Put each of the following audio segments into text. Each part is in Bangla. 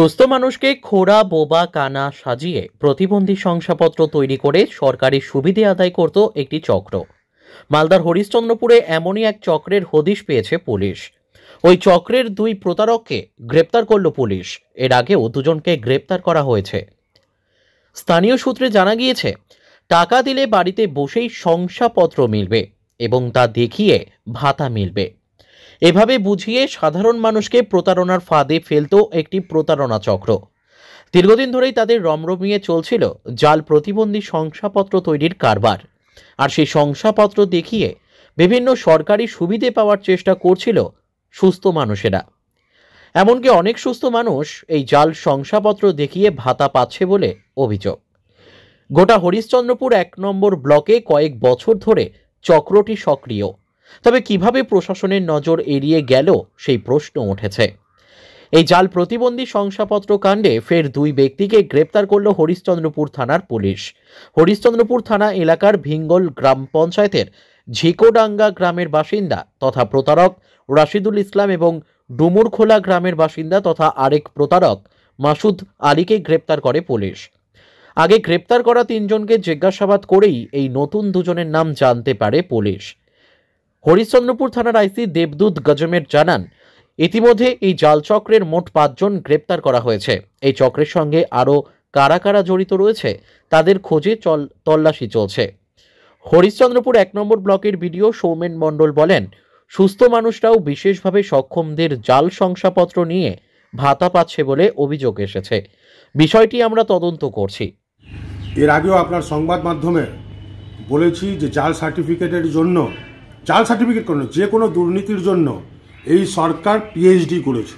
সুস্থ মানুষকে খোড়া বোবা কানা সাজিয়ে প্রতিবন্ধী শংসাপত্র তৈরি করে সরকারি সুবিধে আদায় করত একটি চক্র মালদার হরিশ্চন্দ্রপুরে এমনই এক চক্রের হদিশ পেয়েছে পুলিশ ওই চক্রের দুই প্রতারককে গ্রেপ্তার করল পুলিশ এর আগেও দুজনকে গ্রেপ্তার করা হয়েছে স্থানীয় সূত্রে জানা গিয়েছে টাকা দিলে বাড়িতে বসেই শংসাপত্র মিলবে এবং তা দেখিয়ে ভাতা মিলবে এভাবে বুঝিয়ে সাধারণ মানুষকে প্রতারণার ফাঁদে ফেলত একটি প্রতারণা চক্র দীর্ঘদিন ধরেই তাদের রমরমিয়ে চলছিল জাল প্রতিবন্ধী শংসাপত্র তৈরির কারবার আর সেই শংসাপত্র দেখিয়ে বিভিন্ন সরকারি সুবিধে পাওয়ার চেষ্টা করছিল সুস্থ মানুষেরা এমনকি অনেক সুস্থ মানুষ এই জাল শংসাপত্র দেখিয়ে ভাতা পাচ্ছে বলে অভিযোগ গোটা হরিশ্চন্দ্রপুর এক নম্বর ব্লকে কয়েক বছর ধরে চক্রটি সক্রিয় তবে কিভাবে প্রশাসনের নজর এড়িয়ে গেল সেই প্রশ্ন উঠেছে এই জাল প্রতিবন্ধী শংসাপত্র কাণ্ডে ফের দুই ব্যক্তিকে গ্রেপ্তার করল হরিশ্চন্দ্রপুর থানার পুলিশ হরিশ্চন্দ্রপুর থানা এলাকার ভিঙ্গল গ্রাম পঞ্চায়েতের ঝিকোডাঙ্গা গ্রামের বাসিন্দা তথা প্রতারক রাশিদুল ইসলাম এবং ডুমুরখোলা গ্রামের বাসিন্দা তথা আরেক প্রতারক মাসুদ আলীকে গ্রেপ্তার করে পুলিশ আগে গ্রেপ্তার করা তিনজনকে জিজ্ঞাসাবাদ করেই এই নতুন দুজনের নাম জানতে পারে পুলিশ হরিশ্চন্দ্রপুর থানার আইসি দেবদূত গজমের জানান ইতিমধ্যে এই জাল চক্রের মোট পাঁচজন গ্রেপ্তার করা হয়েছে এই চক্রের সঙ্গে আরও কারা কারা জড়িত রয়েছে তাদের খোঁজে চল তল্লাশি চলছে হরিশ্চন্দ্রপুর এক নম্বর ব্লকের বিডিও সৌমেন মণ্ডল বলেন সুস্থ মানুষরাও বিশেষভাবে সক্ষমদের জাল শংসাপত্র নিয়ে ভাতা পাচ্ছে বলে অভিযোগ এসেছে বিষয়টি আমরা তদন্ত করছি এর আগেও আপনার সংবাদ মাধ্যমে বলেছি যে জাল সার্টিফিকেটের জন্য জাল সার্টিফিকেট কেন যে কোনো দুর্নীতির জন্য এই সরকার পিএইচডি করেছে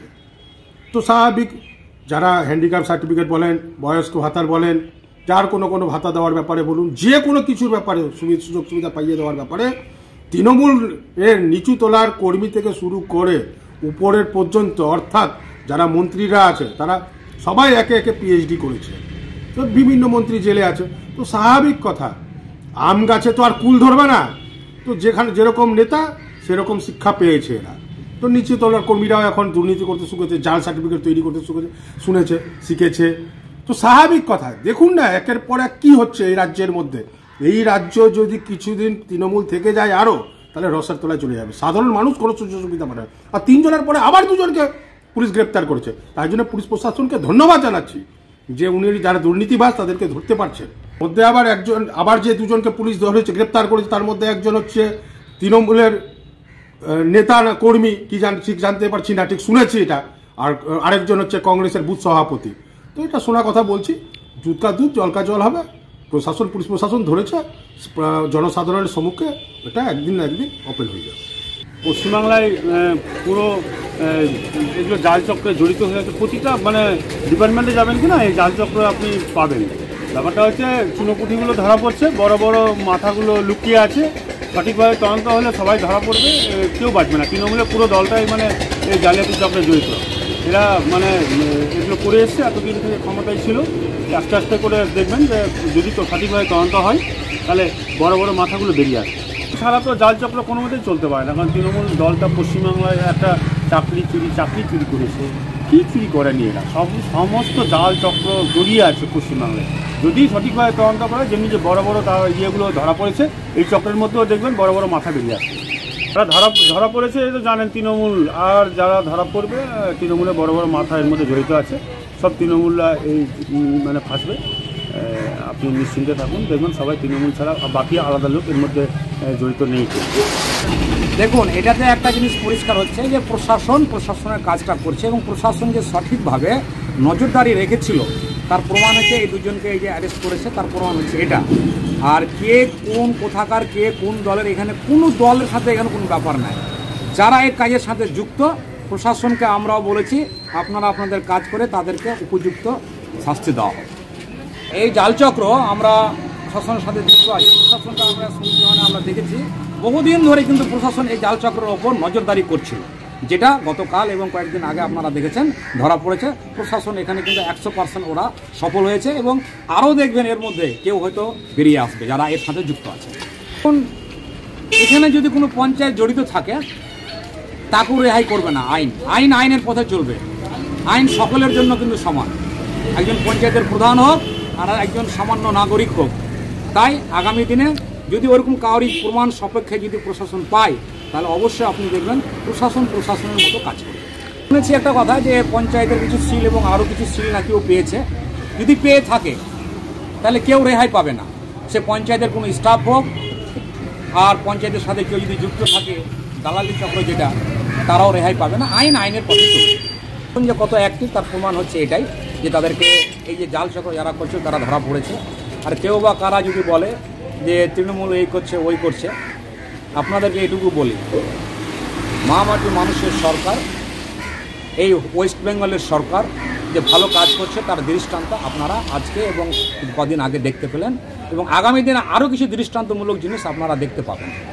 তো স্বাভাবিক যারা হ্যান্ডিক্যাপ সার্টিফিকেট বলেন বয়স্ক ভাতার বলেন যার কোনো কোনো ভাতা দেওয়ার ব্যাপারে বলুন যে কোনো কিছুর ব্যাপারে সুযোগ সুবিধা পাইয়ে দেওয়ার ব্যাপারে তৃণমূল এর নিচু তোলার কর্মী থেকে শুরু করে উপরের পর্যন্ত অর্থাৎ যারা মন্ত্রীরা আছে তারা সবাই একে একে পিএইচডি করেছে তো বিভিন্ন মন্ত্রী জেলে আছে তো স্বাভাবিক কথা আম গাছে তো আর কুল ধরবে না তো যেখানে যেরকম নেতা সেরকম শিক্ষা পেয়েছে এরা তো নিচে তলার কর্মীরাও এখন দুর্নীতি করতে শুকেছে জাল সার্টিফিকেট তৈরি করতে শুকেছে শুনেছে শিখেছে তো স্বাভাবিক কথা দেখুন না একের পর এক কী হচ্ছে এই রাজ্যের মধ্যে এই রাজ্য যদি কিছুদিন তৃণমূল থেকে যায় আরও তাহলে রসার তলায় চলে যাবে সাধারণ মানুষ কোনো সুযোগ সুবিধা পাবে আর তিনজনের পরে আবার দুজনকে পুলিশ গ্রেপ্তার করেছে তাই জন্য পুলিশ প্রশাসনকে ধন্যবাদ জানাচ্ছি যে উনি যারা দুর্নীতিবাস তাদেরকে ধরতে পারছেন মধ্যে আবার একজন আবার যে দুজনকে পুলিশ ধরেছে গ্রেপ্তার করেছে তার মধ্যে একজন হচ্ছে তৃণমূলের নেতা না কর্মী কি জান ঠিক জানতে পারছি না ঠিক শুনেছি এটা আর আরেকজন হচ্ছে কংগ্রেসের বুথ সভাপতি তো এটা শোনা কথা বলছি জুতকা দুধ জলকা জল হবে প্রশাসন পুলিশ প্রশাসন ধরেছে জনসাধারণের সম্মুখে এটা একদিন না একদিন ওপেন হয়ে যাবে পশ্চিমবাংলায় পুরো এগুলো জাল চক্রে জড়িত হয়ে গেছে প্রতিটা মানে ডিপার্টমেন্টে যাবেন কি না এই জাল চক্র আপনি পাবেন ব্যাপারটা হচ্ছে চুনোপুঁটিগুলো ধরা পড়ছে বড় বড় মাথাগুলো লুকিয়ে আছে সঠিকভাবে তদন্ত হলে সবাই ধরা পড়বে কেউ বাঁচবে না তৃণমূলের পুরো দলটাই মানে এই জালিয়াতির চক্রে জড়িত এরা মানে এগুলো করে এসছে এতদিন থেকে ক্ষমতায় ছিল আস্তে আস্তে করে দেখবেন যে যদি তো সঠিকভাবে তদন্ত হয় তাহলে বড় বড় মাথাগুলো বেরিয়ে আসে ছাড়া তো জাল চক্র কোনো মতেই চলতে পারে না কারণ তৃণমূল দলটা পশ্চিমবাংলায় একটা চাকরি চুরি চাকরি চুরি করেছে কী চুরি করেনি এরা সব সমস্ত জাল চক্র জড়িয়ে আছে পশ্চিমবাংলায় যদি সঠিকভাবে তদন্ত করে যেমনি যে বড় বড় তার ইয়েগুলো ধরা পড়েছে এই চক্রের মধ্যেও দেখবেন বড় বড় মাথা বেরিয়ে আসছে তারা ধরা ধরা পড়েছে এই তো জানেন তৃণমূল আর যারা ধরা পড়বে তৃণমূলের বড় বড় মাথা এর মধ্যে জড়িত আছে সব তৃণমূলরা এই মানে ফাঁসবে আপনি নিশ্চিন্তে থাকুন দেখবেন সবাই তৃণমূল ছাড়া বাকি আলাদা লোক এর মধ্যে জড়িত নেই দেখুন এটাতে একটা জিনিস পরিষ্কার হচ্ছে যে প্রশাসন প্রশাসনের কাজটা করছে এবং প্রশাসন যে সঠিকভাবে নজরদারি রেখেছিল তার প্রমাণ হচ্ছে এই দুজনকে এই যে অ্যারেস্ট করেছে তার প্রমাণ হচ্ছে এটা আর কে কোন কোথাকার কে কোন দলের এখানে কোনো দলের সাথে এখানে কোনো ব্যাপার নাই যারা এই কাজের সাথে যুক্ত প্রশাসনকে আমরাও বলেছি আপনারা আপনাদের কাজ করে তাদেরকে উপযুক্ত শাস্তি দেওয়া হবে এই জালচক্র আমরা প্রশাসনের সাথে যুক্ত আছি প্রশাসনটা আমরা আমরা দেখেছি বহুদিন ধরে কিন্তু প্রশাসন এই জালচক্রের ওপর নজরদারি করছিল যেটা গতকাল এবং কয়েকদিন আগে আপনারা দেখেছেন ধরা পড়েছে প্রশাসন এখানে কিন্তু একশো পার্সেন্ট ওরা সফল হয়েছে এবং আরও দেখবেন এর মধ্যে কেউ হয়তো বেরিয়ে আসবে যারা এর সাথে যুক্ত আছে এখন এখানে যদি কোনো পঞ্চায়েত জড়িত থাকে তাকেও রেহাই করবে না আইন আইন আইনের পথে চলবে আইন সকলের জন্য কিন্তু সমান একজন পঞ্চায়েতের প্রধান হোক আর একজন সামান্য নাগরিক হোক তাই আগামী দিনে যদি ওরকম কাউরি প্রমাণ সাপেক্ষে যদি প্রশাসন পায় তাহলে অবশ্যই আপনি দেখবেন প্রশাসন প্রশাসনের মতো কাজ করবে শুনেছি একটা কথা যে পঞ্চায়েতের কিছু সিল এবং আরও কিছু সিল নাকি ও পেয়েছে যদি পেয়ে থাকে তাহলে কেউ রেহাই পাবে না সে পঞ্চায়েতের কোনো স্টাফ হোক আর পঞ্চায়েতের সাথে কেউ যদি যুক্ত থাকে দালালি চক্র যেটা তারাও রেহাই পাবে না আইন আইনের পথে এখন যে কত অ্যাক্টিভ তার প্রমাণ হচ্ছে এটাই যে তাদেরকে এই যে জাল চক্র যারা করছে তারা ধরা পড়েছে আর কেউ বা কারা যদি বলে যে তৃণমূল এই করছে ওই করছে আপনাদেরকে এটুকু বলি মা মাটি মানুষের সরকার এই ওয়েস্ট বেঙ্গলের সরকার যে ভালো কাজ করছে তার দৃষ্টান্ত আপনারা আজকে এবং কদিন আগে দেখতে পেলেন এবং আগামী দিনে আরও কিছু দৃষ্টান্তমূলক জিনিস আপনারা দেখতে পাবেন